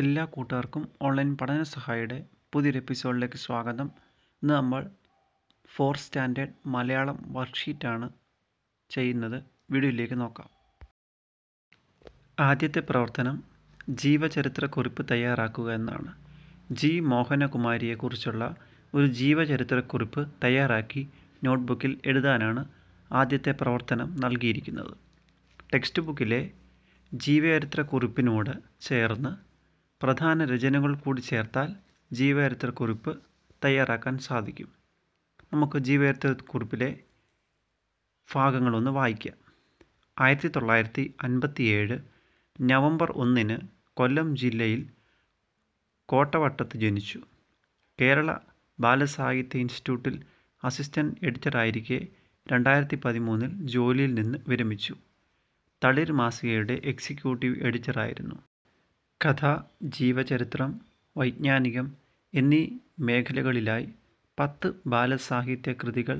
എല്ലാ കൂട്ടുകാർക്കും ഓൺലൈൻ പഠന സഹായിയുടെ പുതിയൊരു എപ്പിസോഡിലേക്ക് സ്വാഗതം ഇന്ന് നമ്മൾ ഫോർ സ്റ്റാൻഡേർഡ് മലയാളം വർക്ക്ഷീറ്റാണ് ചെയ്യുന്നത് വീഡിയോയിലേക്ക് നോക്കാം ആദ്യത്തെ പ്രവർത്തനം ജീവചരിത്ര കുറിപ്പ് തയ്യാറാക്കുക എന്നാണ് ജി മോഹനകുമാരിയെക്കുറിച്ചുള്ള ഒരു ജീവചരിത്ര കുറിപ്പ് തയ്യാറാക്കി നോട്ട്ബുക്കിൽ എഴുതാനാണ് ആദ്യത്തെ പ്രവർത്തനം നൽകിയിരിക്കുന്നത് ടെക്സ്റ്റ് ബുക്കിലെ ജീവചരിത്ര കുറിപ്പിനോട് ചേർന്ന് പ്രധാന രചനകൾ കൂടി ചേർത്താൽ ജീവചരിത്രക്കുറിപ്പ് തയ്യാറാക്കാൻ സാധിക്കും നമുക്ക് ജീവചരിത്രക്കുറിപ്പിലെ ഭാഗങ്ങളൊന്ന് വായിക്കാം ആയിരത്തി തൊള്ളായിരത്തി അൻപത്തിയേഴ് നവംബർ ഒന്നിന് കൊല്ലം ജില്ലയിൽ കോട്ടവട്ടത്ത് ജനിച്ചു കേരള ബാലസാഹിത്യ ഇൻസ്റ്റിറ്റ്യൂട്ടിൽ അസിസ്റ്റൻറ്റ് എഡിറ്ററായിരിക്കെ രണ്ടായിരത്തി പതിമൂന്നിൽ ജോലിയിൽ നിന്ന് വിരമിച്ചു തളിർ മാസികയുടെ എക്സിക്യൂട്ടീവ് എഡിറ്ററായിരുന്നു കഥ ജീവചരിത്രം വൈജ്ഞാനികം എന്നീ മേഖലകളിലായി പത്ത് ബാലസാഹിത്യ കൃതികൾ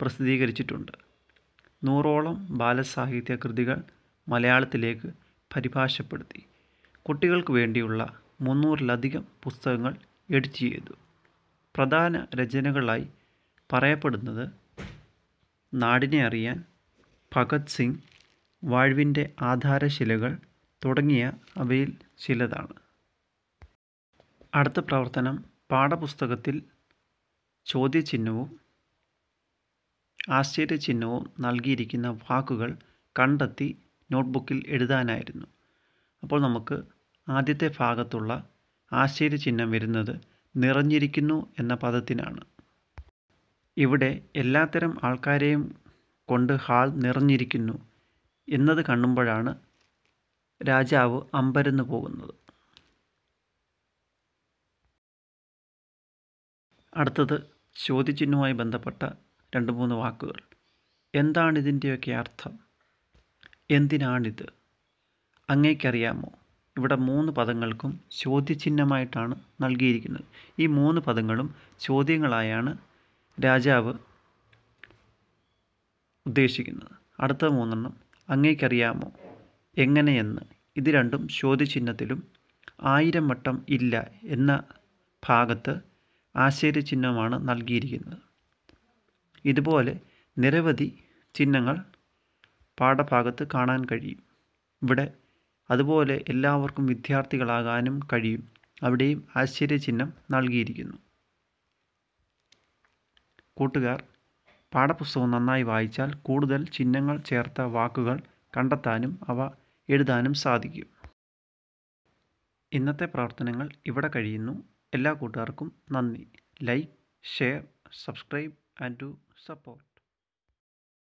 പ്രസിദ്ധീകരിച്ചിട്ടുണ്ട് നൂറോളം ബാലസാഹിത്യ കൃതികൾ മലയാളത്തിലേക്ക് പരിഭാഷപ്പെടുത്തി കുട്ടികൾക്ക് വേണ്ടിയുള്ള മുന്നൂറിലധികം പുസ്തകങ്ങൾ എഡിറ്റ് ചെയ്തു പ്രധാന രചനകളായി പറയപ്പെടുന്നത് നാടിനെ അറിയാൻ ഭഗത് സിംഗ് വാഴ്വിൻ്റെ ആധാരശിലകൾ തുടങ്ങിയ അവയിൽ ചിലതാണ് അടുത്ത പ്രവർത്തനം പാഠപുസ്തകത്തിൽ ചോദ്യചിഹ്നവും ആശ്ചര്യചിഹ്നവും നൽകിയിരിക്കുന്ന വാക്കുകൾ കണ്ടെത്തി നോട്ട്ബുക്കിൽ എഴുതാനായിരുന്നു അപ്പോൾ നമുക്ക് ആദ്യത്തെ ഭാഗത്തുള്ള ആശ്ചര്യചിഹ്നം വരുന്നത് നിറഞ്ഞിരിക്കുന്നു എന്ന പദത്തിനാണ് ഇവിടെ എല്ലാത്തരം ആൾക്കാരെയും കൊണ്ട് ഹാൾ നിറഞ്ഞിരിക്കുന്നു എന്നത് കാണുമ്പോഴാണ് രാജാവ് അമ്പരന്ന് പോകുന്നത് അടുത്തത് ചോദ്യചിഹ്നവുമായി ബന്ധപ്പെട്ട രണ്ട് മൂന്ന് വാക്കുകൾ എന്താണിതിൻ്റെയൊക്കെ അർത്ഥം എന്തിനാണിത് അങ്ങേക്കറിയാമോ ഇവിടെ മൂന്ന് പദങ്ങൾക്കും ചോദ്യചിഹ്നമായിട്ടാണ് നൽകിയിരിക്കുന്നത് ഈ മൂന്ന് പദങ്ങളും ചോദ്യങ്ങളായാണ് രാജാവ് ഉദ്ദേശിക്കുന്നത് അടുത്ത മൂന്നെണ്ണം അങ്ങേക്കറിയാമോ എങ്ങനെയെന്ന് ഇത് രണ്ടും ചോദ്യചിഹ്നത്തിലും ആയിരം വട്ടം ഇല്ല എന്ന ഭാഗത്ത് ആശ്ചര്യചിഹ്നമാണ് നൽകിയിരിക്കുന്നത് ഇതുപോലെ നിരവധി ചിഹ്നങ്ങൾ പാഠഭാഗത്ത് കാണാൻ കഴിയും ഇവിടെ അതുപോലെ എല്ലാവർക്കും വിദ്യാർത്ഥികളാകാനും കഴിയും അവിടെയും ആശ്ചര്യചിഹ്നം നൽകിയിരിക്കുന്നു കൂട്ടുകാർ പാഠപുസ്തകം നന്നായി വായിച്ചാൽ കൂടുതൽ ചിഹ്നങ്ങൾ ചേർത്ത വാക്കുകൾ കണ്ടെത്താനും അവ എഴുതാനും സാധിക്കും ഇന്നത്തെ പ്രവർത്തനങ്ങൾ ഇവിടെ കഴിയുന്നു എല്ലാ കൂട്ടുകാർക്കും നന്ദി like share subscribe and to support